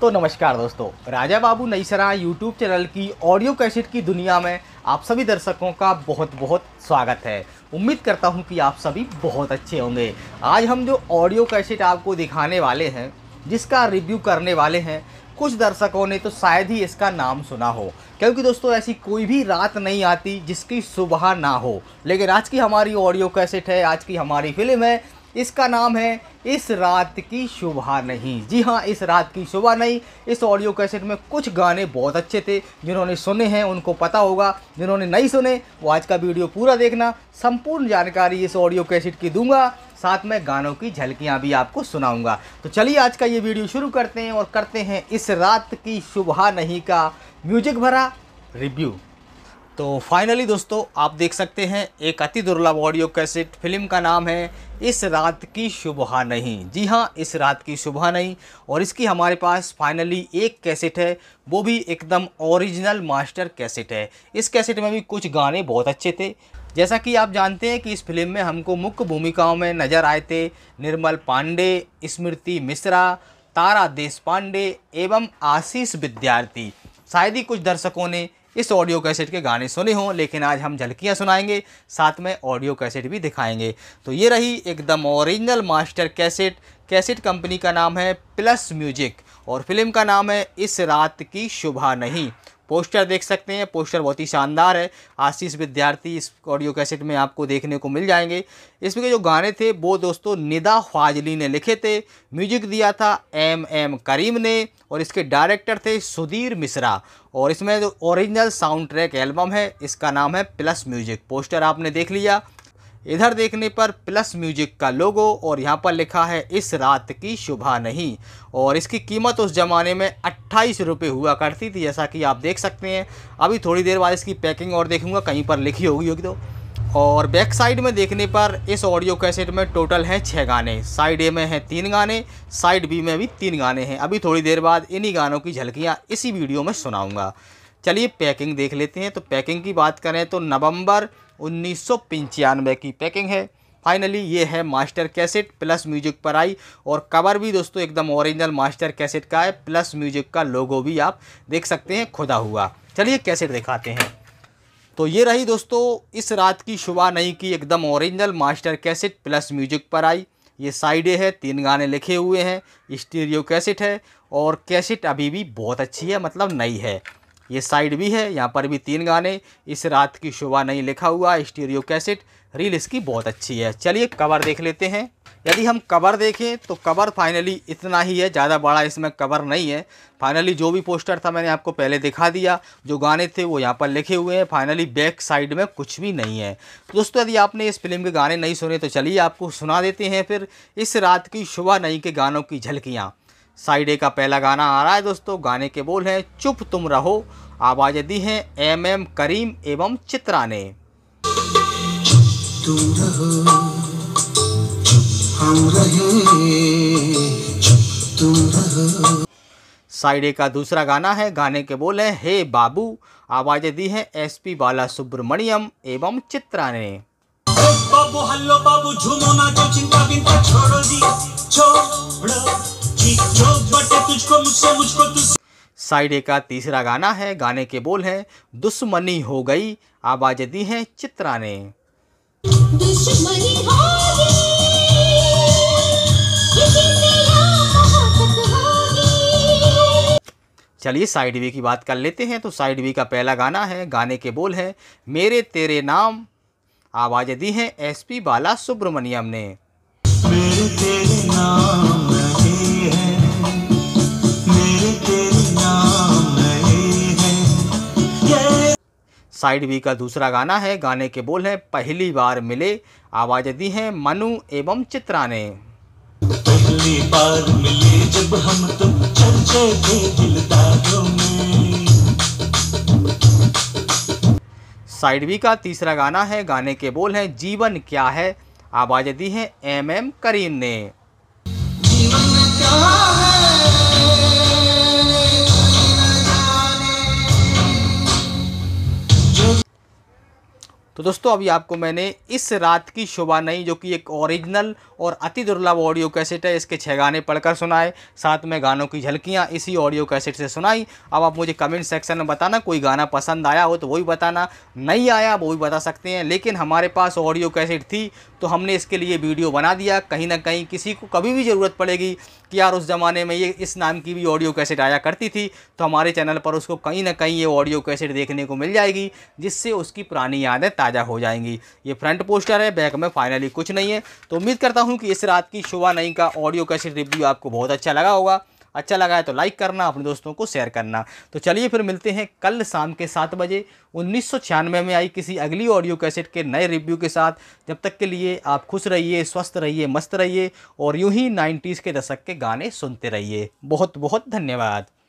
तो नमस्कार दोस्तों राजा बाबू नई सरा यूट्यूब चैनल की ऑडियो कैसेट की दुनिया में आप सभी दर्शकों का बहुत बहुत स्वागत है उम्मीद करता हूं कि आप सभी बहुत अच्छे होंगे आज हम जो ऑडियो कैसेट आपको दिखाने वाले हैं जिसका रिव्यू करने वाले हैं कुछ दर्शकों ने तो शायद ही इसका नाम सुना हो क्योंकि दोस्तों ऐसी कोई भी रात नहीं आती जिसकी सुबह ना हो लेकिन आज की हमारी ऑडियो कैसेट है आज की हमारी फिल्म है इसका नाम है इस रात की शुभा नहीं जी हाँ इस रात की शुभा नहीं इस ऑडियो कैसेट में कुछ गाने बहुत अच्छे थे जिन्होंने सुने हैं उनको पता होगा जिन्होंने नहीं सुने वो आज का वीडियो पूरा देखना संपूर्ण जानकारी इस ऑडियो कैसेट की दूंगा साथ में गानों की झलकियाँ भी आपको सुनाऊँगा तो चलिए आज का ये वीडियो शुरू करते हैं और करते हैं इस रात की शुभा नहीं का म्यूजिक भरा रिव्यू तो फाइनली दोस्तों आप देख सकते हैं एक अति दुर्लभ ऑडियो कैसेट फिल्म का नाम है इस रात की सुबह नहीं जी हाँ इस रात की सुबह नहीं और इसकी हमारे पास फाइनली एक कैसेट है वो भी एकदम ओरिजिनल मास्टर कैसेट है इस कैसेट में भी कुछ गाने बहुत अच्छे थे जैसा कि आप जानते हैं कि इस फिल्म में हमको मुख्य भूमिकाओं में नज़र आए थे निर्मल पांडे स्मृति मिश्रा तारा देश पांडे एवं आशीष विद्यार्थी शायद ही कुछ दर्शकों ने इस ऑडियो कैसेट के गाने सुने हों लेकिन आज हम झलकियाँ सुनाएंगे साथ में ऑडियो कैसेट भी दिखाएंगे तो ये रही एकदम original master cassette cassette company का नाम है प्लस म्यूजिक और फिल्म का नाम है इस रात की शुभा नहीं पोस्टर देख सकते हैं पोस्टर बहुत ही शानदार है आशीष विद्यार्थी इस ऑडियो कैसेट में आपको देखने को मिल जाएंगे इसमें के जो गाने थे वो दोस्तों निदा फाजली ने लिखे थे म्यूजिक दिया था एम एम करीम ने और इसके डायरेक्टर थे सुधीर मिश्रा और इसमें जो ओरिजिनल साउंड ट्रैक एल्बम है इसका नाम है प्लस म्यूजिक पोस्टर आपने देख लिया इधर देखने पर प्लस म्यूजिक का लोगो और यहाँ पर लिखा है इस रात की शुभा नहीं और इसकी कीमत उस ज़माने में अट्ठाईस रुपये हुआ करती थी जैसा कि आप देख सकते हैं अभी थोड़ी देर बाद इसकी पैकिंग और देखूँगा कहीं पर लिखी होगी होगी तो और बैक साइड में देखने पर इस ऑडियो कैसेट में टोटल हैं छः गाने साइड ए में हैं तीन गाने साइड बी में भी तीन गाने हैं अभी थोड़ी देर बाद इन्हीं गानों की झलकियाँ इसी वीडियो में सुनाऊँगा चलिए पैकिंग देख लेते हैं तो पैकिंग की बात करें तो नवंबर उन्नीस की पैकिंग है फाइनली ये है मास्टर कैसेट प्लस म्यूजिक पर आई और कवर भी दोस्तों एकदम ओरिजिनल मास्टर कैसेट का है प्लस म्यूजिक का लोगो भी आप देख सकते हैं खुदा हुआ चलिए कैसेट दिखाते हैं तो ये रही दोस्तों इस रात की शुभ नहीं की एकदम original master cassette plus music पर आई ये साइडे है तीन गाने लिखे हुए हैं स्टीरियो कैसेट है और कैसेट अभी भी बहुत अच्छी है मतलब नई है ये साइड भी है यहाँ पर भी तीन गाने इस रात की शोभा नहीं लिखा हुआ स्टीरियो कैसेट रील इसकी बहुत अच्छी है चलिए कवर देख लेते हैं यदि हम कवर देखें तो कवर फाइनली इतना ही है ज़्यादा बड़ा इसमें कवर नहीं है फाइनली जो भी पोस्टर था मैंने आपको पहले दिखा दिया जो गाने थे वो यहाँ पर लिखे हुए हैं फाइनली बैक साइड में कुछ भी नहीं है दोस्तों यदि आपने इस फिल्म के गाने नहीं सुने तो चलिए आपको सुना देते हैं फिर इस रात की शुभा नहीं के गानों की झलकियाँ साइड ए का पहला गाना आ रहा है दोस्तों गाने के बोल हैं चुप तुम रहो आवाज दी है एम एम करीम एवं चित्रा ने साइड ए साइडे का दूसरा गाना है गाने के बोल हैं हे बाबू आवाज दी है एस पी बाला सुब्रमण्यम एवं चित्रा ने बाबू हल्लो बाबू झूमो ना जो चिंता बिंता तो छोड़ो दी छोड़ो साइड ए का तीसरा गाना है गाने के बोल हैं दुश्मनी हो गई आवाज दी है चित्रा ने चलिए साइड वी की बात कर लेते हैं तो साइड बी का पहला गाना है गाने के बोल है मेरे तेरे नाम आवाज दी है एसपी बाला सुब्रमण्यम ने मेरे तेरे नाम साइड बी का दूसरा गाना है गाने के बोल हैं पहली बार मिले आवाज दी है मनु एवं चित्रा ने पहली बार मिले जब हम तुम साइड बी का तीसरा गाना है गाने के बोल हैं जीवन क्या है आवाज़ दी है एम एम करीम ने जीवन क्या है तो दोस्तों अभी आपको मैंने इस रात की शोभा नहीं जो कि एक ओरिजिनल और अति दुर्लभ ऑडियो कैसेट है इसके छः गाने पढ़कर सुनाए साथ में गानों की झलकियाँ इसी ऑडियो कैसेट से सुनाई अब आप मुझे कमेंट सेक्शन में बताना कोई गाना पसंद आया हो तो वो भी बताना नहीं आया वो भी बता सकते हैं लेकिन हमारे पास ऑडियो कैसेट थी तो हमने इसके लिए वीडियो बना दिया कहीं ना कहीं किसी को कभी भी ज़रूरत पड़ेगी कि यार उस ज़माने में ये इस नाम की भी ऑडियो कैसेट आया करती थी तो हमारे चैनल पर उसको कहीं ना कहीं ये ऑडियो कैसेट देखने को मिल जाएगी जिससे उसकी पुरानी यादें ताज़ा हो जाएंगी ये फ्रंट पोस्टर है बैक में फाइनली कुछ नहीं है तो उम्मीद करता हूँ कि इस रात की शोभा नई का ऑडियो कैसे रिव्यू आपको बहुत अच्छा लगा होगा अच्छा लगा है तो लाइक करना अपने दोस्तों को शेयर करना तो चलिए फिर मिलते हैं कल शाम के सात बजे उन्नीस में आई किसी अगली ऑडियो कैसेट के नए रिव्यू के साथ जब तक के लिए आप खुश रहिए स्वस्थ रहिए मस्त रहिए और यूं ही नाइन्टीज़ के दशक के गाने सुनते रहिए बहुत बहुत धन्यवाद